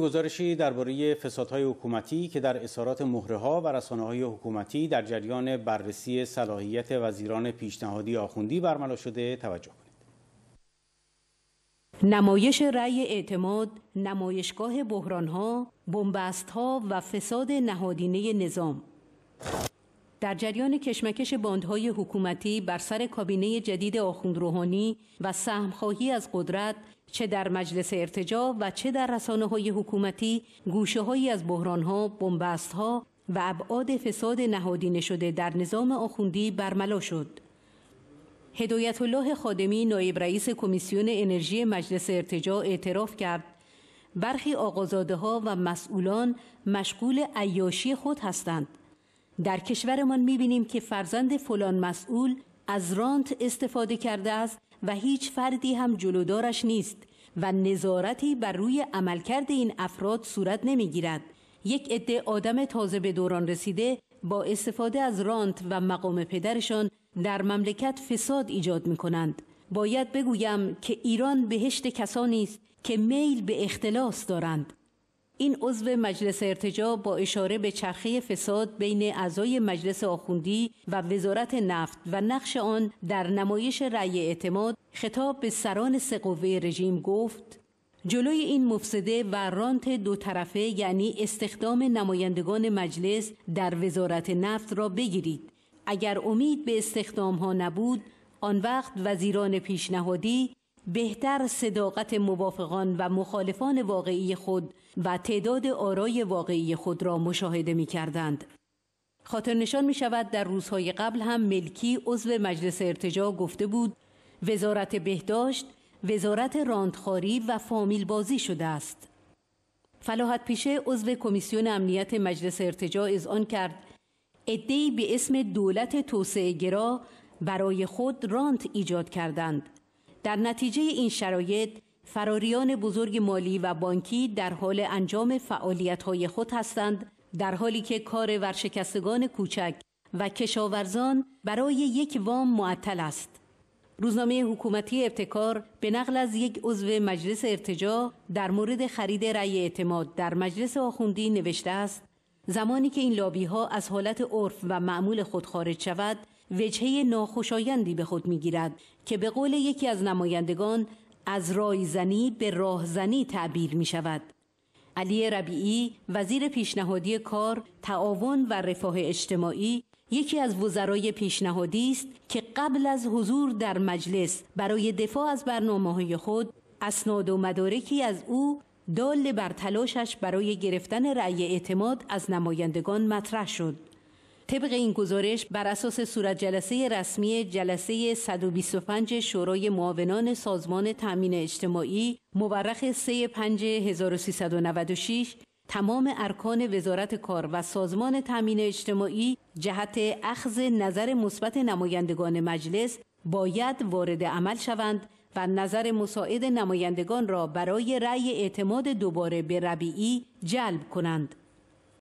گزارشی درباره فسادهای حکومتی که در اظهارات مهره ها و رسانه های حکومتی در جریان بررسی صلاحیت وزیران پیشنهادی آخوندی برملا شده توجه کنید. نمایش رأی اعتماد، نمایشگاه بحرانها، ها و فساد نهادینه نظام در جریان کشمکش باندهای حکومتی بر سر کابینه جدید آخوند روحانی و سهمخواهی از قدرت چه در مجلس ارتجا و چه در رسانه های حکومتی گوشه از بحران ها، ها و ابعاد فساد نهادینه شده در نظام آخوندی برملا شد. هدایت الله خادمی نایب رئیس کمیسیون انرژی مجلس ارتجا اعتراف کرد برخی آقازاده ها و مسئولان مشغول عیاشی خود هستند در کشورمان میبینیم که فرزند فلان مسئول از رانت استفاده کرده است و هیچ فردی هم جلودارش نیست و نظارتی بر روی عملکرد این افراد صورت نمیگیرد یک عده آدم تازه به دوران رسیده با استفاده از رانت و مقام پدرشان در مملکت فساد ایجاد می کنند. باید بگویم که ایران بهشت کسانی است که میل به اختلاس دارند این عضو مجلس ارتجا با اشاره به چرخه فساد بین اعضای مجلس آخوندی و وزارت نفت و نقش آن در نمایش رأی اعتماد خطاب به سران سقوه رژیم گفت جلوی این مفسده و رانت دو طرفه یعنی استخدام نمایندگان مجلس در وزارت نفت را بگیرید اگر امید به استخدام ها نبود آن وقت وزیران پیشنهادی بهتر صداقت موافقان و مخالفان واقعی خود و تعداد آرای واقعی خود را مشاهده می کردند. خاطر نشان می شود در روزهای قبل هم ملکی عضو مجلس ارتجا گفته بود وزارت بهداشت وزارت راندخاری و فامیل بازی شده است. فلاحت پیشه عضو کمیسیون امنیت مجلس ارتجا آن کرد ادهی به اسم دولت توسعه گرا برای خود رانت ایجاد کردند در نتیجه این شرایط فراریان بزرگ مالی و بانکی در حال انجام فعالیت‌های خود هستند در حالی که کار ورشکستگان کوچک و کشاورزان برای یک وام معطل است. روزنامه حکومتی ابتکار به نقل از یک عضو مجلس ارتجا در مورد خرید رأی اعتماد در مجلس آخوندی نوشته است زمانی که این لابی ها از حالت عرف و معمول خود خارج شود وجهه ناخوشایندی به خود میگیرد که به قول یکی از نمایندگان از رایزنی به راهزنی تعبیر می شود. علی ربیعی وزیر پیشنهادی کار تعاون و رفاه اجتماعی یکی از وزرای پیشنهادی است که قبل از حضور در مجلس برای دفاع از برنامه های خود اسناد و مدارکی از او دال بر تلاشش برای گرفتن رأی اعتماد از نمایندگان مطرح شد طبق این گزارش بر اساس صورت جلسه رسمی جلسه 125 شورای معاونان سازمان تامین اجتماعی مورخ 3 5 تمام ارکان وزارت کار و سازمان تامین اجتماعی جهت اخذ نظر مثبت نمایندگان مجلس باید وارد عمل شوند و نظر مساعد نمایندگان را برای رأی اعتماد دوباره به ربیعی جلب کنند.